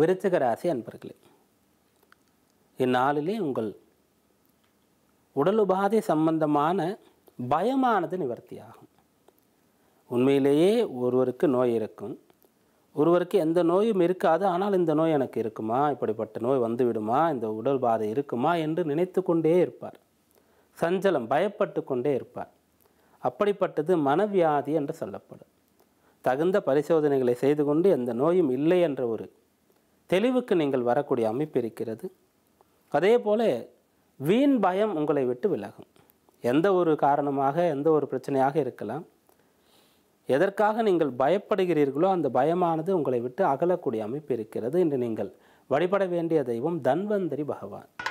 விருச்சிக ராசி அன்பர்களே இந்நாளிலே உங்கள் உடல் உபாதை சம்பந்தமான பயமானது நிவர்த்தியாகும் உண்மையிலேயே ஒருவருக்கு நோய் இருக்கும் ஒருவருக்கு எந்த நோயும் இருக்காது ஆனால் இந்த நோய் எனக்கு இருக்குமா இப்படிப்பட்ட நோய் வந்துவிடுமா இந்த உடல் பாதை இருக்குமா என்று நினைத்து கொண்டே இருப்பார் சஞ்சலம் பயப்பட்டு கொண்டே இருப்பார் அப்படிப்பட்டது மனவியாதி என்று சொல்லப்படும் தகுந்த பரிசோதனைகளை செய்து கொண்டு எந்த நோயும் இல்லை என்ற ஒரு தெளிவுக்கு நீங்கள் வரக்கூடிய அமைப்பு இருக்கிறது அதே போல் வீண் பயம் உங்களை விட்டு விலகும் எந்த ஒரு காரணமாக எந்த ஒரு பிரச்சனையாக இருக்கலாம் எதற்காக நீங்கள் பயப்படுகிறீர்களோ அந்த பயமானது உங்களை விட்டு அகலக்கூடிய அமைப்பு இருக்கிறது என்று நீங்கள் வழிபட வேண்டிய தெய்வம் தன்வந்தரி பகவான்